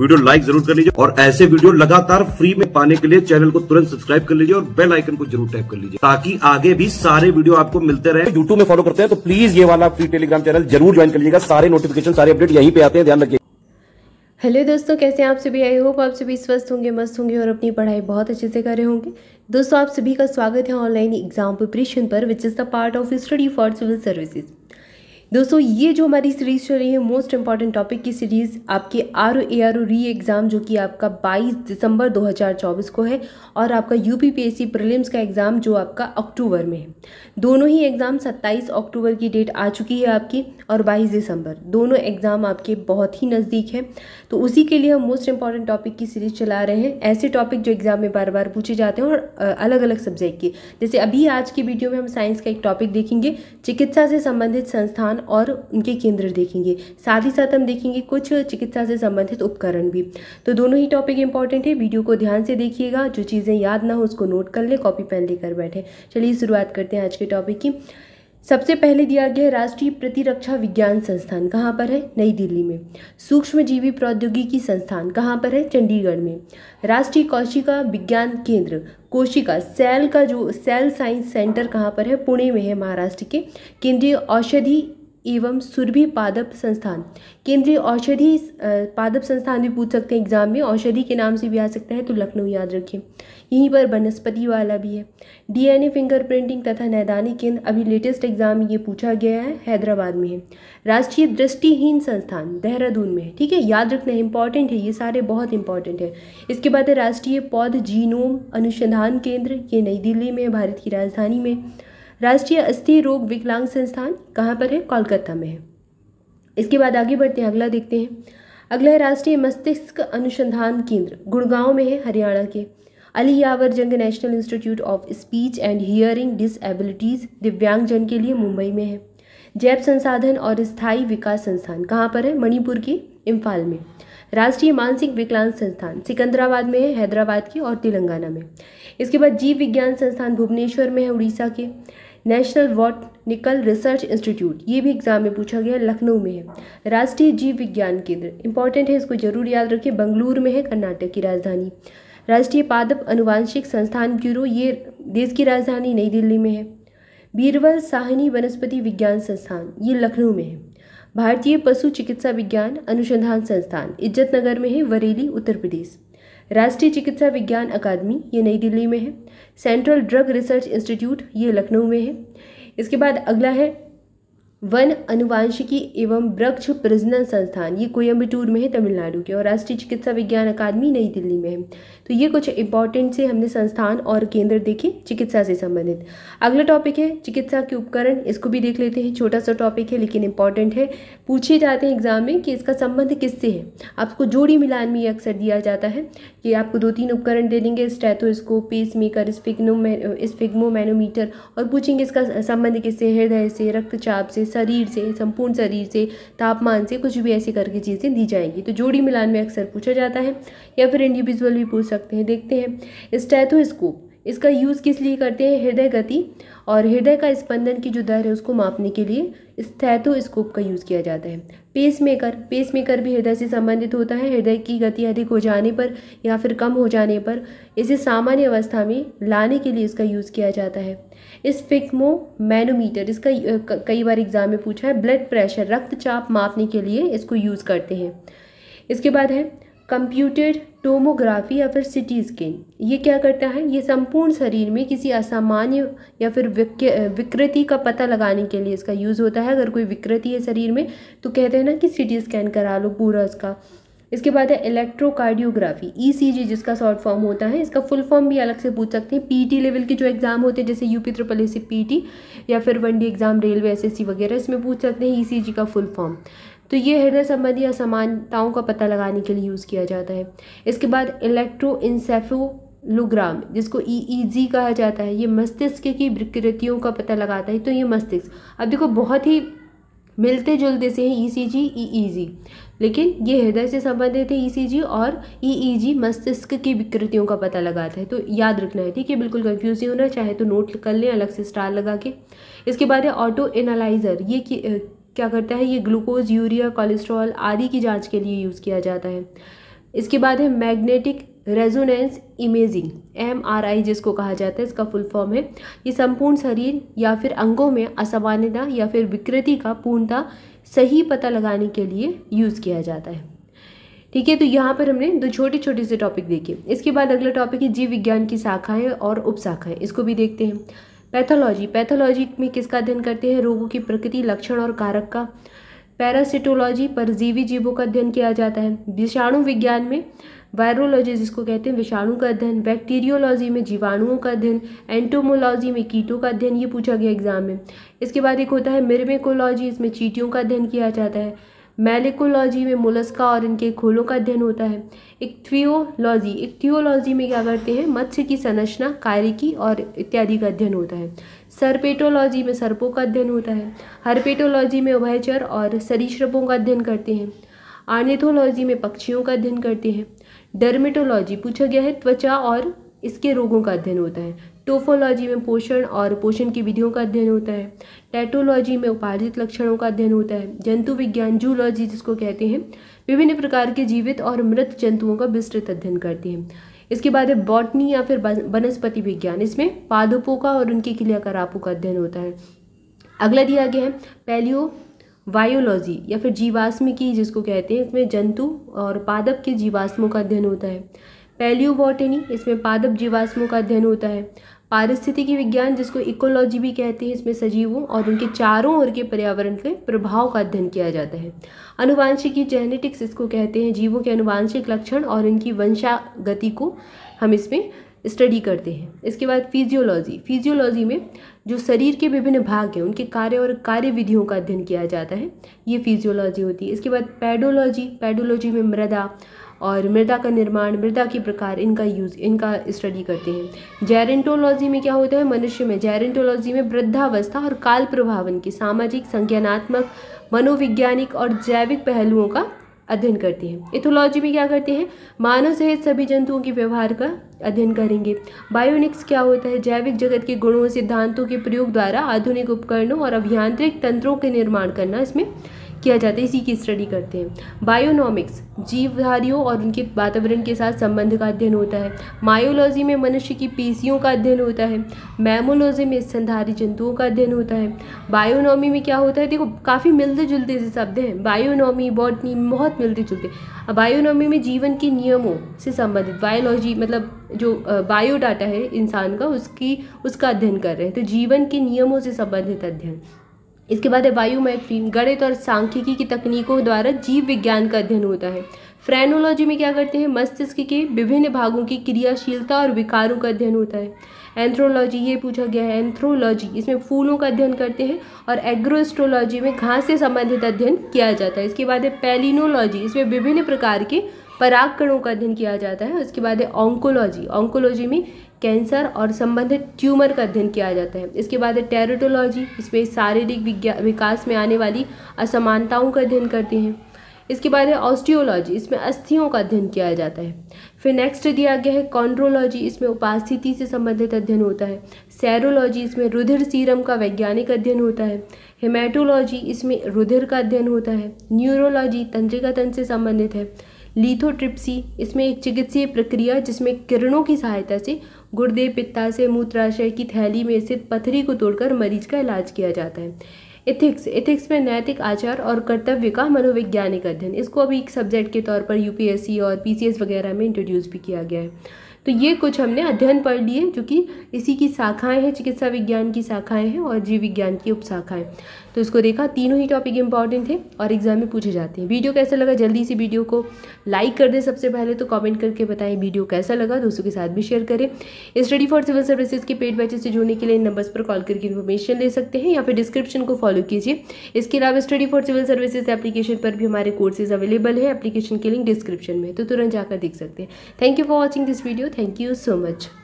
video like जरूर कर लीजिए और ऐसे वीडियो लगातार फ्री में पाने के लिए चैनल को तुरंत सब्सक्राइब कर लीजिए और बेल आइकन को जरूर टैप कर लीजिए ताकि आगे भी सारे वीडियो आपको मिलते रहे यूट्यूब में फॉलो करते हैं तो प्लीज ये वाला फ्री टेलीग्राम चैनल जरूर ज्वाइन कर लीजिएगा सारे नोटिफिकेशन सारे अपडेट यहीं पे आते हैं ध्यान रखिए हेलो दोस्तों कैसे हैं आप सभी आई होप आप सभी स्वस्थ होंगे मस्त होंगे और अपनी पढ़ाई बहुत अच्छे से कर रहे होंगे दोस्तों आप सभी का स्वागत है ऑनलाइन एग्जाम प्रिपरेशन पर which is the part of study for civil services दोस्तों ये जो हमारी सीरीज़ चल रही है मोस्ट इंपॉर्टेंट टॉपिक की सीरीज़ आपके R O A R O re exam जो कि आपका 22 दिसंबर 2024 को है और आपका U P P S C prelims का एग्ज़ाम जो आपका अक्टूबर में है दोनों ही एग्ज़ाम 27 अक्टूबर की डेट आ चुकी है आपकी और 22 दिसंबर दोनों एग्ज़ाम आपके बहुत ही नज़दीक है तो उसी के लिए हम मोस्ट इंपॉर्टेंट टॉपिक की सीरीज़ चला रहे हैं ऐसे टॉपिक जो एग्ज़ाम में बार बार पूछे जाते हैं और अलग अलग सब्जेक्ट के जैसे अभी आज की वीडियो में हम साइंस का एक टॉपिक देखेंगे चिकित्सा से संबंधित संस्थान और उनके केंद्र देखेंगे साथ ही साथ हम देखेंगे कुछ चिकित्सा से संबंधित उपकरण भी तो दोनों ही टॉपिक इंपॉर्टेंट है वीडियो को ध्यान से देखिएगा जो चीज़ें याद ना हो उसको नोट कर लें कॉपी पेन लेकर बैठे चलिए शुरुआत करते हैं आज के टॉपिक की सबसे पहले दिया गया है राष्ट्रीय प्रतिरक्षा विज्ञान संस्थान कहाँ पर है नई दिल्ली में सूक्ष्म जीवी प्रौद्योगिकी संस्थान कहाँ पर है चंडीगढ़ में राष्ट्रीय कौशिका विज्ञान केंद्र कोशिका सेल का जो सेल साइंस सेंटर कहाँ पर है पुणे में है महाराष्ट्र के केंद्रीय औषधि एवं सुरभि पादप संस्थान केंद्रीय औषधि पादप संस्थान भी पूछ सकते हैं एग्जाम में औषधि के नाम से भी आ सकता है तो लखनऊ याद रखिए यहीं पर वनस्पति वाला भी है डीएनए फिंगरप्रिंटिंग तथा नैदानी केंद्र अभी लेटेस्ट एग्जाम में ये पूछा गया है हैदराबाद में है राष्ट्रीय दृष्टिहीन संस्थान देहरादून में है ठीक है याद रखना इंपॉर्टेंट है ये सारे बहुत इंपॉर्टेंट है इसके बाद है राष्ट्रीय पौध जीनोम अनुसंधान केंद्र ये नई दिल्ली में भारत की राजधानी में राष्ट्रीय अस्थि रोग विकलांग संस्थान कहाँ पर है कोलकाता में है इसके बाद आगे बढ़ते हैं अगला देखते हैं अगला है राष्ट्रीय मस्तिष्क अनुसंधान केंद्र गुड़गांव में है हरियाणा के Ali Yavar Jung national institute of speech and hearing disabilities दिव्यांगजन के लिए मुंबई में है जैव संसाधन और स्थायी विकास संस्थान कहाँ पर है मणिपुर के इम्फाल में राष्ट्रीय मानसिक विकलांग संस्थान सिकंदराबाद में है हैदराबाद के और तेलंगाना में इसके बाद जीव विज्ञान संस्थान भुवनेश्वर में है उड़ीसा के नेशनल वॉटनिकल रिसर्च इंस्टीट्यूट ये भी एग्जाम में पूछा गया लखनऊ में है राष्ट्रीय जीव विज्ञान केंद्र इंपॉर्टेंट है इसको जरूर याद रखें बंगलुरु में है कर्नाटक की राजधानी राष्ट्रीय पादप अनुवांशिक संस्थान ब्यूरो ये देश की राजधानी नई दिल्ली में है बीरवल साहनी वनस्पति विज्ञान संस्थान ये लखनऊ में है भारतीय पशु चिकित्सा विज्ञान अनुसंधान संस्थान इज्जतनगर में है बरेली उत्तर प्रदेश राष्ट्रीय चिकित्सा विज्ञान अकादमी ये नई दिल्ली में है सेंट्रल ड्रग रिसर्च इंस्टीट्यूट ये लखनऊ में है इसके बाद अगला है वन अनुवांशिकी एवं वृक्ष प्रजनन संस्थान ये कोयम्बटूर में है तमिलनाडु के और राष्ट्रीय चिकित्सा विज्ञान अकादमी नई दिल्ली में है तो ये कुछ इंपॉर्टेंट से हमने संस्थान और केंद्र देखे चिकित्सा से संबंधित अगला टॉपिक है चिकित्सा के उपकरण इसको भी देख लेते हैं छोटा सा टॉपिक है लेकिन इंपॉर्टेंट है पूछे जाते हैं एग्जाम में कि इसका संबंध किससे है आपको जोड़ी मिलान में अक्सर दिया जाता है कि आपको दो तीन उपकरण दे देंगे स्टैथोस्कोप पेस मेकर स्फिग्नोमैनोमीटर और पूछेंगे इसका संबंध किससे हृदय से रक्तचाप से शरीर से संपूर्ण शरीर से तापमान से कुछ भी ऐसी करके चीज़ें दी जाएंगी तो जोड़ी मिलान में अक्सर पूछा जाता है या फिर इंडिविजुअल भी पूछ सकते हैं देखते हैं स्टैथोस्कोप इसका यूज़ किस लिए करते हैं हृदय गति और हृदय का स्पंदन की जो दर है उसको मापने के लिए स्थैथोस्कोप का यूज़ किया जाता है पेसमेकर पेसमेकर भी हृदय से संबंधित होता है हृदय की गति अधिक हो जाने पर या फिर कम हो जाने पर इसे सामान्य अवस्था में लाने के लिए इसका यूज़ किया जाता है इस फिक्मो मैनोमीटर इसका कई बार एग्जाम में पूछा है ब्लड प्रेशर रक्तचाप मापने के लिए इसको यूज़ करते हैं इसके बाद है कंप्यूटेड टोमोग्राफी या फिर सिटी स्कैन ये क्या करता है ये संपूर्ण शरीर में किसी असामान्य या फिर विकृति का पता लगाने के लिए इसका यूज़ होता है अगर कोई विकृति है शरीर में तो कहते हैं ना कि सिटी स्कैन करा लो पूरा उसका इसके बाद है इलेक्ट्रोकार्डियोग्राफी ईसीजी e जिसका शॉर्ट फॉर्म होता है इसका फुल फॉर्म भी अलग से पूछ सकते हैं पीटी लेवल के जो एग्ज़ाम होते हैं जैसे यूपी त्रिपल ए पीटी या फिर वनडे एग्ज़ाम रेलवे एसएससी वगैरह इसमें पूछ सकते हैं ईसीजी e का फुल फॉर्म तो ये हृदय संबंधी असमानताओं का पता लगाने के लिए यूज़ किया जाता है इसके बाद इलेक्ट्रो लुग्राम जिसको ई e e कहा जाता है ये मस्तिष्क की विकृतियों का पता लगाता है तो ये मस्तिष्क अब देखो बहुत ही मिलते जुलते से हैं ई e जी लेकिन ये हृदय से संबंधित है जी और जी मस्तिष्क की विकृतियों का पता लगाता है तो याद रखना है ठीक है बिल्कुल कन्फ्यूज नहीं होना चाहे तो नोट कर लें अलग से स्टार लगा के इसके बाद है ऑटो एनालाइज़र ये क्या करता है ये ग्लूकोज यूरिया कोलेस्ट्रॉल आदि की जांच के लिए यूज़ किया जाता है इसके बाद है magnetic resonance imaging M R I जिसको कहा जाता है इसका फुल फॉर्म है ये संपूर्ण शरीर या फिर अंगों में असामान्यता या फिर विकृति का पूर्णता सही पता लगाने के लिए यूज़ किया जाता है ठीक है तो यहाँ पर हमने दो छोटे छोटे से टॉपिक देखे इसके बाद अगला टॉपिक है जीव विज्ञान की शाखाएँ और उपशाखाएँ इसको भी देखते हैं पैथोलॉजी पैथोलॉजी में किसका अध्ययन करते हैं रोगों की प्रकृति लक्षण और कारक का पैरासिटोलॉजी परजीवी जीवों का अध्ययन किया जाता है विषाणु विज्ञान में वायरोलॉजी जिसको कहते हैं विषाणु का अध्ययन बैक्टीरियोलॉजी में जीवाणुओं का अध्ययन एंटोमोलॉजी में कीटों का अध्ययन ये पूछा गया एग्जाम में इसके बाद एक होता है मिर्मेकोलॉजी इसमें चीटियों का अध्ययन किया जाता है मेलिकोलॉजी में मोलस्का और इनके खोलों का अध्ययन होता है इक्थियोलॉजी इक्थियोलॉजी में क्या करते हैं मत्स्य की संरचना कार्य की और इत्यादि का अध्ययन होता है सर्पेटोलॉजी में सर्पों का अध्ययन होता है हरपेटोलॉजी में उभयचर और सरीश्रपों का अध्ययन करते हैं आर्नेथोलॉजी में पक्षियों का अध्ययन करते हैं डर्मेटोलॉजी पूछा गया है त्वचा और इसके रोगों का अध्ययन होता है टोफोलॉजी में पोषण और पोषण की विधियों का अध्ययन होता है टैटोलॉजी में उपार्जित लक्षणों का अध्ययन होता है जंतु विज्ञान जूलॉजी जिसको कहते हैं विभिन्न प्रकार के जीवित और मृत जंतुओं का विस्तृत अध्ययन करती है इसके बाद है बॉटनी या फिर वनस्पति विज्ञान इसमें पादपों का और उनकी क्रियाकलापों का अध्ययन होता है अगला दिया गया है पैलियो वायोलॉजी या फिर जीवाश्मी की जिसको कहते हैं इसमें जंतु और पादप के जीवाश्मों का अध्ययन होता है पैलियोबॉटनी इसमें पादप जीवाश्मों का अध्ययन होता है पारिस्थितिकी विज्ञान जिसको इकोलॉजी भी कहते हैं इसमें सजीवों और उनके चारों ओर के पर्यावरण के प्रभाव का अध्ययन किया जाता है अनुवांशिकी जेनेटिक्स इसको कहते हैं जीवों के अनुवांशिक लक्षण और इनकी वंशागति को हम इसमें स्टडी करते हैं इसके बाद फिजियोलॉजी फिजियोलॉजी में जो शरीर के विभिन्न भाग हैं उनके कार्य और कार्य विधियों का अध्ययन किया जाता है ये फिजियोलॉजी होती है इसके बाद पैडोलॉजी पैडोलॉजी में मृदा और मृदा का निर्माण मृदा के प्रकार इनका यूज़ इनका स्टडी करते हैं जेरेंटोलॉजी में क्या होता है मनुष्य में जेरेंटोलॉजी में वृद्धावस्था और काल प्रभावन की सामाजिक संज्ञानात्मक मनोवैज्ञानिक और जैविक पहलुओं का अध्ययन करते हैं इथोलॉजी में क्या करते हैं मानव सहित सभी जंतुओं के व्यवहार का अध्ययन करेंगे बायोनिक्स क्या होता है जैविक जगत के गुणों सिद्धांतों के प्रयोग द्वारा आधुनिक उपकरणों और अभियांत्रिक तंत्रों के निर्माण करना इसमें किया जाता है इसी की स्टडी करते हैं बायोनॉमिक्स जीवधारियों और उनके वातावरण के साथ संबंध का अध्ययन होता है मायोलॉजी में मनुष्य की पेशियों का अध्ययन होता है मैमोलॉजी में स्तनधारी जंतुओं का अध्ययन होता है बायोनॉमी में क्या होता है देखो काफ़ी मिलते जुलते से शब्द हैं बायोनॉमी बॉटनी बहुत मिलते जुलते बायोनॉमी में जीवन के नियमों से संबंधित बायोलॉजी मतलब जो बायोडाटा है इंसान का उसकी उसका अध्ययन कर रहे हैं तो जीवन के नियमों से संबंधित अध्ययन इसके बाद है वायुमय गणित और सांख्यिकी की तकनीकों द्वारा जीव विज्ञान का अध्ययन होता है फ्रेनोलॉजी में क्या करते हैं मस्तिष्क के विभिन्न भागों की क्रियाशीलता और विकारों का अध्ययन होता है एंथ्रोलॉजी ये पूछा गया है एंथ्रोलॉजी इसमें फूलों का अध्ययन करते हैं और एग्रोस्ट्रोलॉजी में घास से संबंधित अध्ययन किया जाता है इसके बाद है पेलिनोलॉजी इसमें विभिन्न प्रकार के पराग कणों का अध्ययन किया जाता है उसके बाद है ऑन्कोलॉजी ऑन्कोलॉजी में कैंसर और संबंधित ट्यूमर का अध्ययन किया जाता है इसके बाद है टेरिटोलॉजी इसमें शारीरिक विकास में आने वाली असमानताओं का अध्ययन करते हैं इसके बाद है ऑस्टियोलॉजी इसमें अस्थियों का अध्ययन किया जाता है फिर नेक्स्ट दिया गया है कॉन्ड्रोलॉजी इसमें उपास्थिति से संबंधित अध्ययन होता है सैरोलॉजी इसमें रुधिर सीरम का वैज्ञानिक अध्ययन होता है हेमेटोलॉजी इसमें रुधिर का अध्ययन होता है न्यूरोलॉजी तंत्रिका तंत्र से संबंधित है लीथोट्रिप्सी इसमें एक चिकित्सीय प्रक्रिया जिसमें किरणों की सहायता से गुर्दे पित्ताशय मूत्राशय की थैली में स्थित पथरी को तोड़कर मरीज का इलाज किया जाता है इथिक्स इथिक्स में नैतिक आचार और कर्तव्य का मनोवैज्ञानिक अध्ययन इसको अभी एक सब्जेक्ट के तौर पर यूपीएससी और पीसीएस वगैरह में इंट्रोड्यूस भी किया गया है तो ये कुछ हमने अध्ययन पढ़ लिए जो कि इसी की शाखाएं हैं चिकित्सा विज्ञान की शाखाएं हैं और जीव विज्ञान की उपशाखाएं तो इसको देखा तीनों ही टॉपिक इंपॉर्टेंट थे और एग्जाम में पूछे जाते हैं वीडियो कैसा लगा जल्दी से वीडियो को लाइक कर दें सबसे पहले तो कमेंट करके बताएं वीडियो कैसा लगा दोस्तों के साथ भी शेयर करें स्टडी फॉर सिविल सर्विसेज के पेड बैचेस से जुड़ने के लिए इन नंबर्स पर कॉल करके इन्फॉर्मेशन ले सकते हैं या फिर डिस्क्रिप्शन को फॉलो कीजिए इसके अलावा study for civil services application पर भी हमारे कोर्सेज अवेलेबल है एप्लीकेशन की लिंक डिस्क्रिप्शन में तो तुरंत जाकर देख सकते हैं thank you for watching this video thank you so much